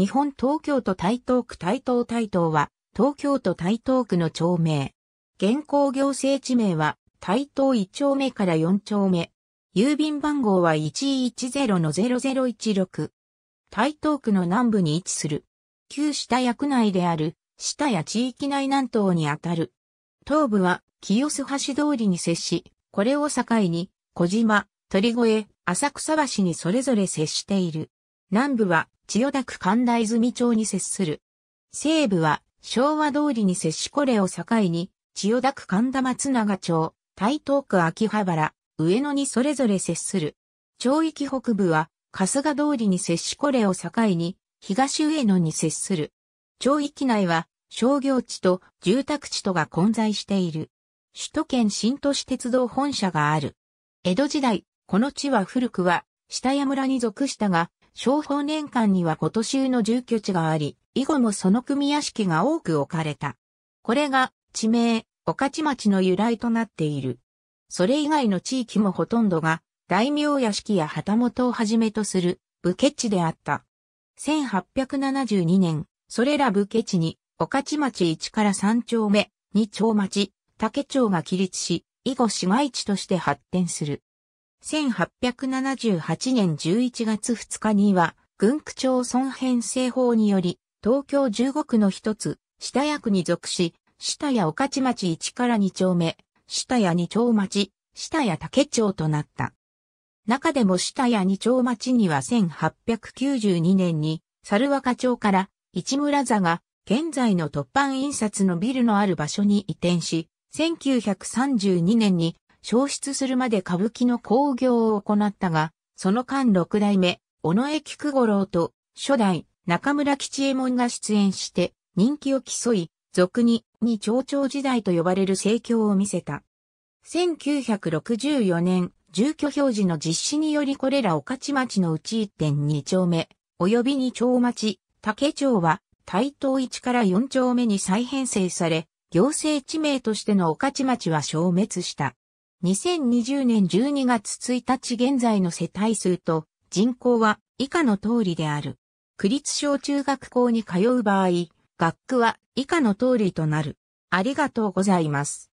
日本東京都台東区台東台東は、東京都台東区の町名。現行行政地名は、台東1丁目から4丁目。郵便番号は110-0016。台東区の南部に位置する。旧下役内である、下や地域内南東にあたる。東部は、清洲橋通りに接し、これを境に、小島、鳥越、浅草橋にそれぞれ接している。南部は、千代田区神田泉町に接する。西部は昭和通りに接しこれを境に、千代田区神田松永町、台東区秋葉原、上野にそれぞれ接する。町域北部は春日通りに接しこれを境に、東上野に接する。町域内は商業地と住宅地とが混在している。首都圏新都市鉄道本社がある。江戸時代、この地は古くは、下屋村に属したが、小法年間には今年の住居地があり、以後もその組屋敷が多く置かれた。これが地名、御徒町の由来となっている。それ以外の地域もほとんどが、大名屋敷や旗本をはじめとする武家地であった。1872年、それら武家地に、御徒町1から3丁目、2丁町、竹町が起立し、以後市街地として発展する。1878年11月2日には、軍区町村編成法により、東京15区の一つ、下役区に属し、下谷御徒町1から2丁目、下谷2丁町、下谷竹町となった。中でも下谷2丁町には1892年に、猿若町から市村座が現在の突版印刷のビルのある場所に移転し、1932年に消失するまで歌舞伎の興行を行ったが、その間六代目、尾上菊五郎と初代中村吉右衛門が出演して人気を競い、俗に二町長時代と呼ばれる盛況を見せた。1964年、住居表示の実施によりこれら御勝町のうち1.2丁目、及び2丁町、竹町は、台東1から4丁目に再編成され、行政地名としての御勝町は消滅した。2020年12月1日現在の世帯数と人口は以下の通りである。区立小中学校に通う場合、学区は以下の通りとなる。ありがとうございます。